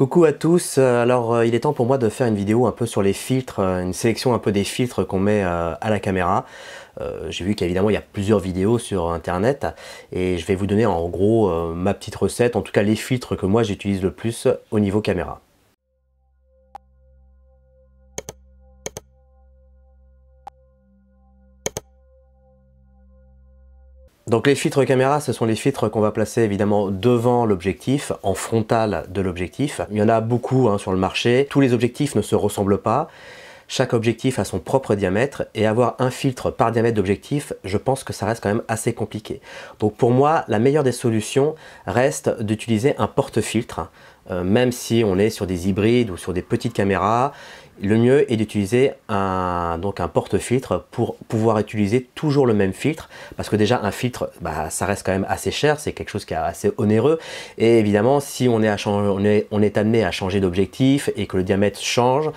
Coucou à tous, euh, alors euh, il est temps pour moi de faire une vidéo un peu sur les filtres, euh, une sélection un peu des filtres qu'on met à la caméra. J'ai vu qu'évidemment il y a plusieurs vidéos sur internet et je vais vous donner en gros ma petite recette, en tout cas les filtres que moi j'utilise le plus au niveau caméra. Donc les filtres caméra, ce sont les filtres qu'on va placer évidemment devant l'objectif, en frontal de l'objectif. Il y en a beaucoup hein, sur le marché, tous les objectifs ne se ressemblent pas. Chaque objectif a son propre diamètre et avoir un filtre par diamètre d'objectif, je pense que ça reste quand même assez compliqué. Donc pour moi, la meilleure des solutions reste d'utiliser un porte-filtre, euh, même si on est sur des hybrides ou sur des petites caméras le mieux est d'utiliser un, donc un porte-filtre pour pouvoir utiliser toujours le même filtre parce que déjà un filtre bah, ça reste quand même assez cher, c'est quelque chose qui est assez onéreux et évidemment si on est, on est amené à changer d'objectif et que le diamètre change,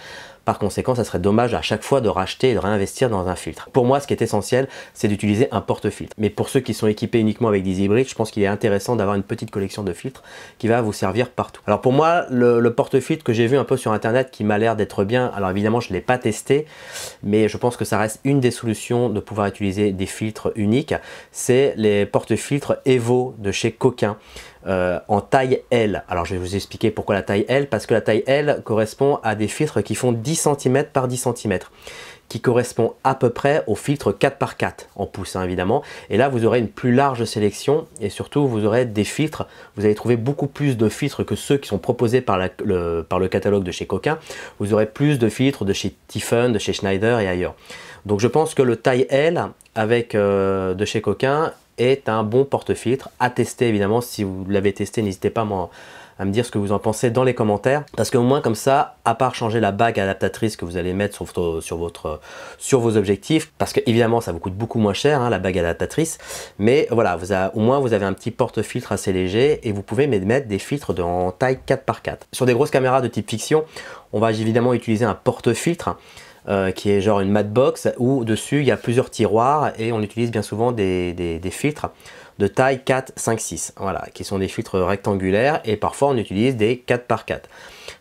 par conséquent, ça serait dommage à chaque fois de racheter et de réinvestir dans un filtre. Pour moi, ce qui est essentiel, c'est d'utiliser un porte-filtre. Mais pour ceux qui sont équipés uniquement avec des hybrides, je pense qu'il est intéressant d'avoir une petite collection de filtres qui va vous servir partout. Alors pour moi, le, porte-filtre que j'ai vu un peu sur internet qui m'a l'air d'être bien, alors évidemment, je ne l'ai pas testé, mais je pense que ça reste une des solutions de pouvoir utiliser des filtres uniques, c'est les porte-filtres Evo de chez Coquin. Euh, en taille L. Alors je vais vous expliquer pourquoi la taille L, parce que la taille L correspond à des filtres qui font 10 cm par 10 cm qui correspond à peu près au filtres 4 par 4 en pouce hein, évidemment et là vous aurez une plus large sélection et surtout vous aurez des filtres vous allez trouver beaucoup plus de filtres que ceux qui sont proposés par, le, par le catalogue de chez Coquin vous aurez plus de filtres de chez Tiffen, de chez Schneider et ailleurs donc je pense que le taille L avec euh, de chez Coquin est un bon porte-filtre à tester évidemment. Si vous l'avez testé, n'hésitez pas à me dire ce que vous en pensez dans les commentaires. Parce que au moins comme ça, à part changer la bague adaptatrice que vous allez mettre sur, sur, votre, sur vos objectifs, parce que évidemment ça vous coûte beaucoup moins cher hein, la bague adaptatrice, mais voilà, vous a, au moins vous avez un petit porte-filtre assez léger et vous pouvez mettre des filtres de, en taille 4x4. Sur des grosses caméras de type fiction, on va évidemment utiliser un porte-filtre. Euh, qui est genre une mat box où dessus il y a plusieurs tiroirs et on utilise bien souvent des, filtres de taille 4, 5, 6, voilà, qui sont des filtres rectangulaires et parfois on utilise des 4 par 4.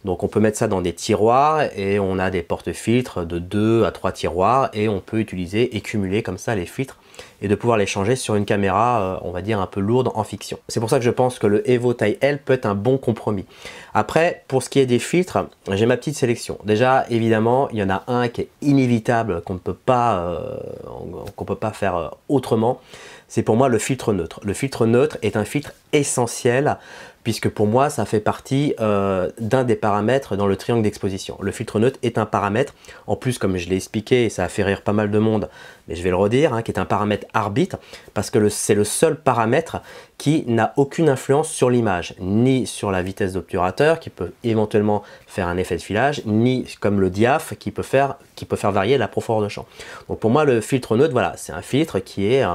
Donc on peut mettre ça dans des tiroirs et on a des porte-filtres de 2 à 3 tiroirs et on peut utiliser et cumuler comme ça les filtres et de pouvoir les changer sur une caméra, euh, on va dire, un peu lourde en fiction. C'est pour ça que je pense que le Evo Taille L peut être un bon compromis. Après, pour ce qui est des filtres, j'ai ma petite sélection. Déjà, évidemment, il y en a un qui est inévitable, qu'on ne peut pas, euh, qu'on peut pas faire euh, autrement. C'est pour moi le filtre neutre. Le filtre neutre est un filtre essentiel puisque pour moi, ça fait partie d'un des paramètres dans le triangle d'exposition. Le filtre neutre est un paramètre, en plus, comme je l'ai expliqué, et ça a fait rire pas mal de monde, mais je vais le redire, hein, qui est un paramètre arbitre parce que c'est le seul paramètre qui n'a aucune influence sur l'image, ni sur la vitesse d'obturateur qui peut éventuellement faire un effet de filage, ni comme le diaph qui peut faire, qui peut faire varier la profondeur de champ. Donc pour moi le filtre neutre, voilà, c'est un filtre qui est... Euh,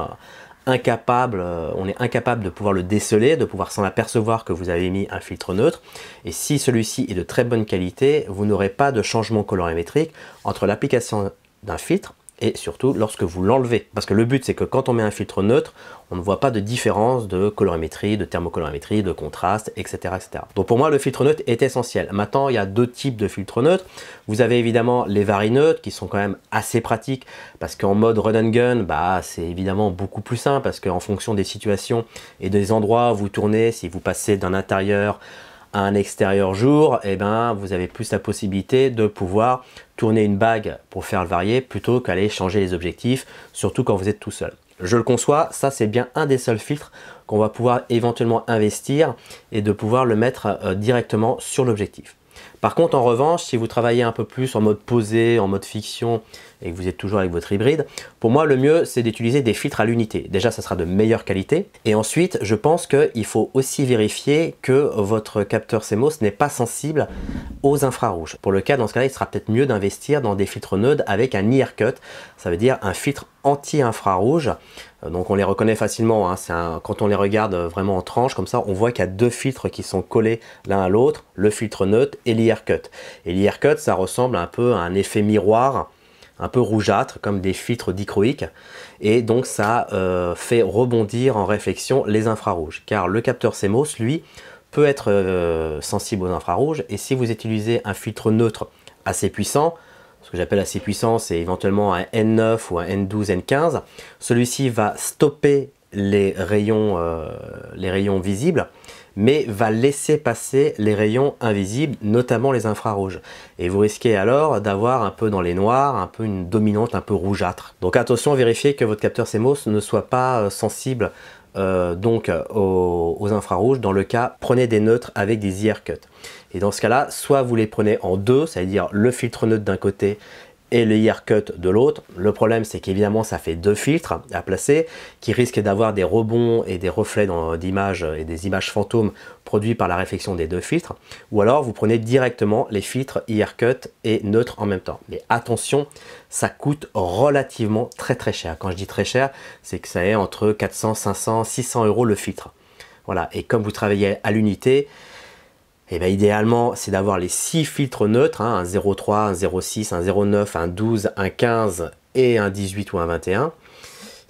incapable, euh, on est incapable de pouvoir le déceler, de pouvoir s'en apercevoir que vous avez mis un filtre neutre. Et si celui-ci est de très bonne qualité, vous n'aurez pas de changement colorimétrique entre l'application d'un filtre et surtout lorsque vous l'enlevez. Parce que le but, c'est que quand on met un filtre neutre, on ne voit pas de différence de colorimétrie, de thermocolorimétrie, de contraste, etc., etc. Donc pour moi, le filtre neutre est essentiel. Maintenant, il y a deux types de filtres neutres. Vous avez évidemment les neutres qui sont quand même assez pratiques parce qu'en mode run and gun, bah, c'est évidemment beaucoup plus simple parce qu'en fonction des situations et des endroits où vous tournez, si vous passez d'un intérieur à un extérieur jour, et eh ben, vous avez plus la possibilité de pouvoir tourner une bague pour faire le varier plutôt qu'aller changer les objectifs, surtout quand vous êtes tout seul. Je le conçois, ça c'est bien un des seuls filtres qu'on va pouvoir éventuellement investir et de pouvoir le mettre euh, directement sur l'objectif. Par contre, en revanche, si vous travaillez un peu plus en mode posé, en mode fiction, et que vous êtes toujours avec votre hybride, pour moi, le mieux, c'est d'utiliser des filtres à l'unité. Déjà, ça sera de meilleure qualité. Et ensuite, je pense qu'il faut aussi vérifier que votre capteur CMOS n'est pas sensible aux infrarouges. Pour le cas, dans ce cas-là, il sera peut-être mieux d'investir dans des filtres neutres avec un IR cut. Ça veut dire un filtre anti-infrarouge. Euh, donc on les reconnaît facilement, hein. quand on les regarde vraiment en tranche comme ça, on voit qu'il y a deux filtres qui sont collés l'un à l'autre, le filtre neutre et l'IR L'IR-cut, Et cut ça ressemble un peu à un effet miroir, un peu rougeâtre, comme des filtres dichroïques. Et donc ça euh, fait rebondir en réflexion les infrarouges. Car le capteur CMOS, lui, peut être euh, sensible aux infrarouges. Et si vous utilisez un filtre neutre assez puissant, ce que j'appelle assez puissant, c'est éventuellement un N9 ou un N12, N15, celui-ci va stopper les rayons, euh, les rayons visibles mais va laisser passer les rayons invisibles, notamment les infrarouges. Et vous risquez alors d'avoir un peu dans les noirs, un peu une dominante un peu rougeâtre. Donc attention, vérifiez que votre capteur CMOS ne soit pas euh, sensible euh, donc euh, aux, infrarouges. Dans le cas, prenez des neutres avec des IR cut Et dans ce cas-là, soit vous les prenez en deux, c'est-à-dire le filtre neutre d'un côté et le cut de l'autre. Le problème, c'est qu'évidemment, ça fait deux filtres à placer qui risquent d'avoir des rebonds et des reflets dans euh, d'images et des images fantômes produits par la réflexion des deux filtres. Ou alors, vous prenez directement les filtres cut et neutre en même temps. Mais attention, ça coûte relativement très très cher. Quand je dis très cher, c'est que ça est entre 400, 500, 600 euros le filtre. Voilà, et comme vous travaillez à l'unité, et eh bien, idéalement, c'est d'avoir les 6 filtres neutres, hein, un 0,3, un 0,6, un 0,9, un 12, un 15 et un 18 ou un 21.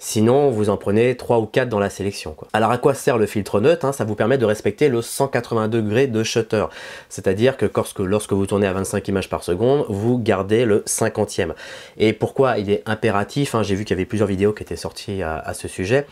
Sinon, vous en prenez 3 ou 4 dans la sélection. Alors à quoi sert le filtre neutre hein? Ça vous permet de respecter le 180 degrés de shutter. C'est-à-dire que lorsque, vous tournez à 25 images par seconde, vous gardez le 50e. Et pourquoi il est impératif hein? J'ai vu qu'il y avait plusieurs vidéos qui étaient sorties à ce sujet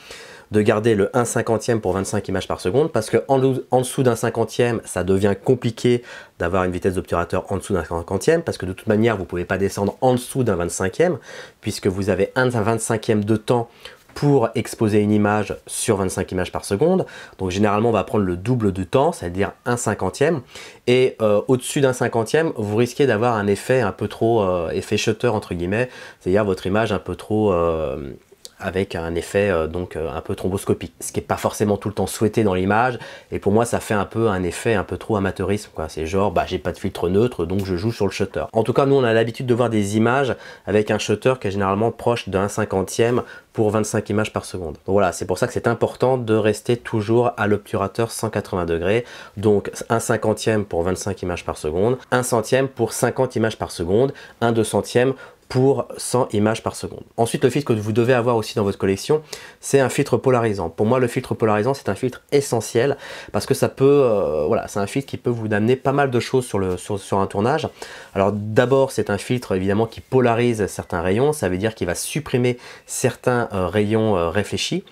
de garder le 1 e pour 25 images par seconde parce que en, dessous d'un cinquantième, ça devient compliqué d'avoir une vitesse d'obturateur en dessous d'un cinquantième parce que de toute manière, vous ne pouvez pas descendre en dessous d'un 25e puisque vous avez un 25e de temps pour exposer une image sur 25 images par seconde. Donc généralement, on va prendre le double de temps, c'est-à-dire un e Et euh, au-dessus d'un cinquantième, vous risquez d'avoir un effet un peu trop euh, effet shutter entre guillemets, c'est-à-dire votre image un peu trop euh, avec un effet euh, donc euh, un peu thromboscopique, ce qui n'est pas forcément tout le temps souhaité dans l'image. Et pour moi, ça fait un peu un effet un peu trop amateurisme. C'est genre, bah, j'ai pas de filtre neutre, donc je joue sur le shutter. En tout cas, nous, on a l'habitude de voir des images avec un shutter qui est généralement proche d'un cinquantième pour 25 images par seconde. Donc voilà, c'est pour ça que c'est important de rester toujours à l'obturateur 180 degrés. Donc un cinquantième pour 25 images par seconde, un centième pour 50 images par seconde, un deux centième pour 100 images par seconde. Ensuite, le filtre que vous devez avoir aussi dans votre collection, c'est un filtre polarisant. Pour moi, le filtre polarisant, c'est un filtre essentiel parce que ça peut, euh, voilà, c'est un filtre qui peut vous amener pas mal de choses sur, sur, un tournage. Alors d'abord, c'est un filtre évidemment qui polarise certains rayons, ça veut dire qu'il va supprimer certains euh, rayons euh, réfléchis.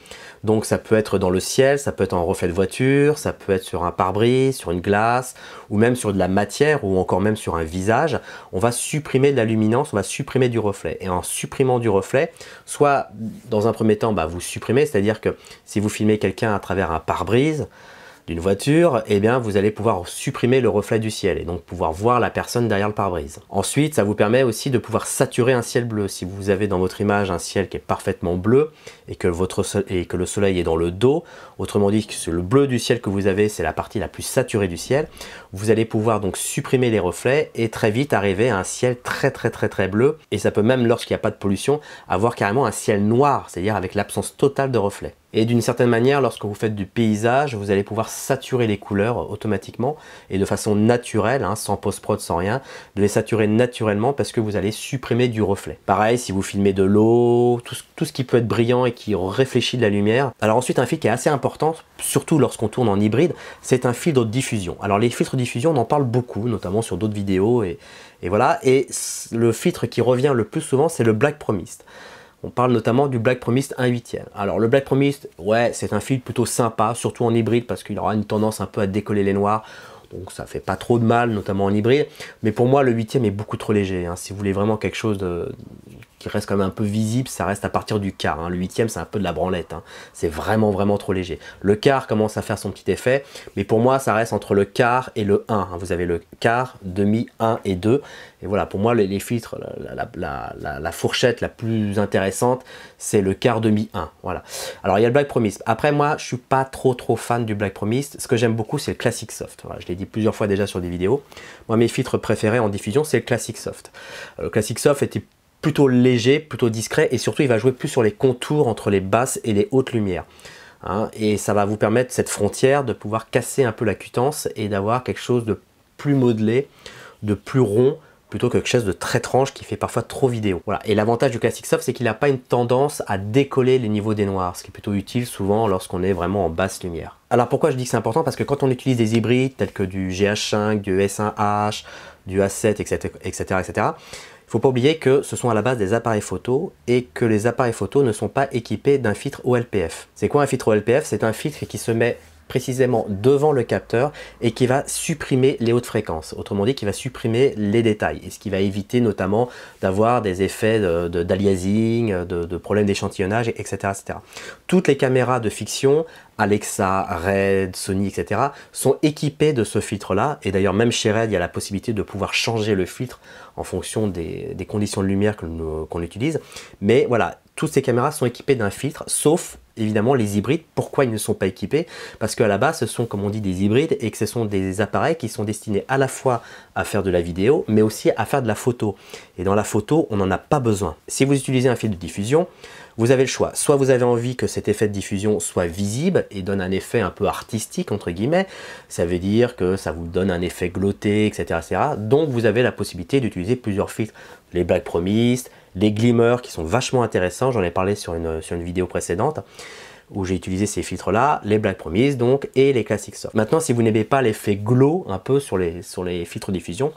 Donc ça peut être dans le ciel, ça peut être en reflet de voiture, ça peut être sur un pare-brise, sur une glace, ou même sur de la matière, ou encore même sur un visage. On va supprimer de la luminance, on va supprimer du reflet. Et en supprimant du reflet, soit dans un premier temps, bah, vous supprimez, c'est-à-dire que si vous filmez quelqu'un à travers un pare-brise, d'une voiture, eh bien vous allez pouvoir supprimer le reflet du ciel et donc pouvoir voir la personne derrière le pare-brise. Ensuite, ça vous permet aussi de pouvoir saturer un ciel bleu. Si vous avez dans votre image un ciel qui est parfaitement bleu et que, votre et que le soleil est dans le dos, autrement dit que le bleu du ciel que vous avez, c'est la partie la plus saturée du ciel, vous allez pouvoir donc supprimer les reflets et très vite arriver à un ciel très très très très bleu. Et ça peut même, lorsqu'il n'y a pas de pollution, avoir carrément un ciel noir, c'est-à-dire avec l'absence totale de reflets. Et d'une certaine manière, lorsque vous faites du paysage, vous allez pouvoir saturer les couleurs automatiquement et de façon naturelle, hein, sans post-prod, sans rien, de les saturer naturellement parce que vous allez supprimer du reflet. Pareil, si vous filmez de l'eau, tout, ce qui peut être brillant et qui réfléchit de la lumière. Alors ensuite, un filtre qui est assez important, surtout lorsqu'on tourne en hybride, c'est un filtre de diffusion. Alors les filtres de diffusion, on en parle beaucoup, notamment sur d'autres vidéos et, voilà. Et le filtre qui revient le plus souvent, c'est le Black Promist. On parle notamment du Black Promist 1 8 Alors le Black Promist, ouais, c'est un fil plutôt sympa, surtout en hybride parce qu'il aura une tendance un peu à décoller les noirs. Donc ça fait pas trop de mal, notamment en hybride. Mais pour moi, le 8 est beaucoup trop léger. Hein. Si vous voulez vraiment quelque chose de, qui reste quand même un peu visible, ça reste à partir du quart. Hein. Le huitième, c'est un peu de la branlette. Hein. C'est vraiment, vraiment trop léger. Le quart commence à faire son petit effet, mais pour moi, ça reste entre le quart et le 1. Hein. Vous avez le quart, demi, 1 et 2. Et voilà, pour moi, les, filtres, la, fourchette la plus intéressante, c'est le quart, demi, 1. Voilà. Alors, il y a le Black Promise. Après, moi, je suis pas trop, trop fan du Black Promise. Ce que j'aime beaucoup, c'est le Classic Soft. je l'ai dit plusieurs fois déjà sur des vidéos. Moi, mes filtres préférés en diffusion, c'est le Classic Soft. Euh, le Classic Soft était plutôt léger, plutôt discret et surtout il va jouer plus sur les contours entre les basses et les hautes lumières. Hein. et ça va vous permettre cette frontière de pouvoir casser un peu la cutance et d'avoir quelque chose de plus modelé, de plus rond plutôt que quelque chose de très tranche qui fait parfois trop vidéo. Et l'avantage du Classic Soft, c'est qu'il n'a pas une tendance à décoller les niveaux des noirs, ce qui est plutôt utile souvent lorsqu'on est vraiment en basse lumière. Alors pourquoi je dis que c'est important Parce que quand on utilise des hybrides tels que du GH5, du S1H, du A7, etc., etc., etc., il ne faut pas oublier que ce sont à la base des appareils photos et que les appareils photos ne sont pas équipés d'un filtre OLPF. C'est quoi un filtre OLPF C'est un filtre qui se met précisément devant le capteur et qui va supprimer les hautes fréquences. Autrement dit, qui va supprimer les détails et ce qui va éviter notamment d'avoir des effets d'aliasing, de, de, problèmes d'échantillonnage, etc., etc. Toutes les caméras de fiction, Alexa, Red, Sony, etc., sont équipées de ce filtre-là. Et d'ailleurs, même chez Red, il y a la possibilité de pouvoir changer le filtre en fonction des, conditions de lumière qu'on utilise. Mais voilà, toutes ces caméras sont équipées d'un filtre, sauf évidemment les hybrides. Pourquoi ils ne sont pas équipés Parce qu'à la base, ce sont, comme on dit, des hybrides et que ce sont des appareils qui sont destinés à la fois à faire de la vidéo, mais aussi à faire de la photo. Et dans la photo, on n'en a pas besoin. Si vous utilisez un filtre de diffusion, vous avez le choix. Soit vous avez envie que cet effet de diffusion soit visible et donne un effet un peu artistique, entre guillemets. Ça veut dire que ça vous donne un effet glotté, etc. etc. Donc vous avez la possibilité d'utiliser plusieurs filtres. Les Black Promised, les glimmers qui sont vachement intéressants, j'en ai parlé sur une, sur une vidéo précédente où j'ai utilisé ces filtres là, les Black Promise donc et les Classic Soft. Maintenant si vous n'aimez pas l'effet glow un peu sur les, sur les filtres diffusion,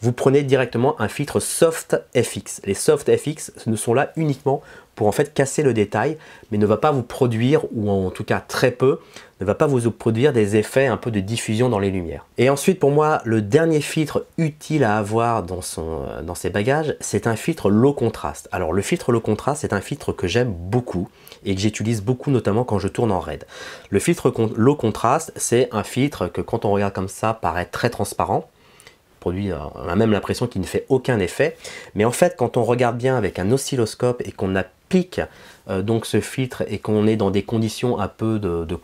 vous prenez directement un filtre Soft FX. Les Soft FX ne sont là uniquement pour en fait casser le détail, mais ne va pas vous produire, ou en tout cas très peu, ne va pas vous produire des effets un peu de diffusion dans les lumières. Et ensuite pour moi, le dernier filtre utile à avoir dans, son, euh, dans ses bagages, c'est un filtre low contrast. Alors le filtre low contrast, c'est un filtre que j'aime beaucoup et que j'utilise beaucoup notamment quand je tourne en raid. Le filtre low contrast, c'est un filtre que quand on regarde comme ça, paraît très transparent produit, euh, on a même l'impression qu'il ne fait aucun effet. Mais en fait, quand on regarde bien avec un oscilloscope et qu'on a, pic euh, donc ce filtre et qu'on est dans des conditions un peu de, de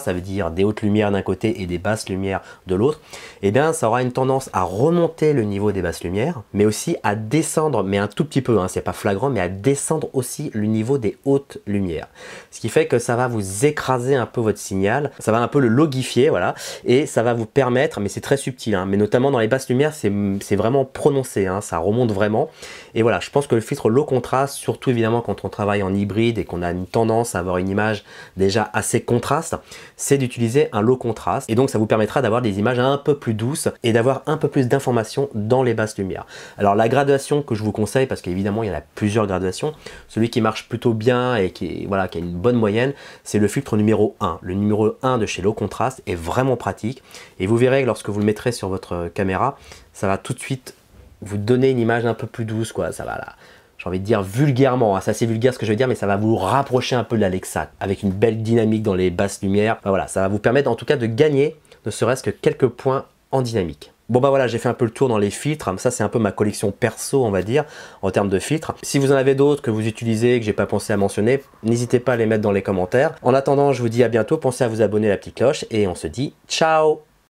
ça veut dire des hautes lumières d'un côté et des basses lumières de l'autre, et eh bien ça aura une tendance à remonter le niveau des basses lumières, mais aussi à descendre, mais un tout petit peu, hein, c'est pas flagrant, mais à descendre aussi le niveau des hautes lumières. Ce qui fait que ça va vous écraser un peu votre signal, ça va un peu le logifier, voilà, et ça va vous permettre, mais c'est très subtil, hein, mais notamment dans les basses lumières, c'est vraiment prononcé, hein, ça remonte vraiment. Et voilà, je pense que le filtre low contraste, surtout évidemment quand on travaille en hybride, et qu'on a une tendance à avoir une image déjà assez contraste, c'est d'utiliser un low contraste. Et donc ça vous permettra d'avoir des images un peu plus douces et d'avoir un peu plus d'informations dans les basses lumières. Alors la graduation que je vous conseille, parce qu'évidemment il y en a plusieurs graduations, celui qui marche plutôt bien et qui, voilà, qui a une bonne moyenne, c'est le filtre numéro 1. Le numéro 1 de chez low contraste est vraiment pratique. Et vous verrez que lorsque vous le mettrez sur votre caméra, ça va tout de suite vous donner une image un peu plus douce, quoi. Ça va là j'ai envie de dire vulgairement, hein, c'est assez vulgaire ce que je vais dire, mais ça va vous rapprocher un peu de l'Alexa, avec une belle dynamique dans les basses lumières. voilà, ça va vous permettre en tout cas de gagner ne serait-ce que quelques points en dynamique. Bon bah voilà, j'ai fait un peu le tour dans les filtres, hein. ça c'est un peu ma collection perso on va dire, en termes de filtres. Si vous en avez d'autres que vous utilisez, que j'ai pas pensé à mentionner, n'hésitez pas à les mettre dans les commentaires. En attendant, je vous dis à bientôt, pensez à vous abonner à la petite cloche, et on se dit ciao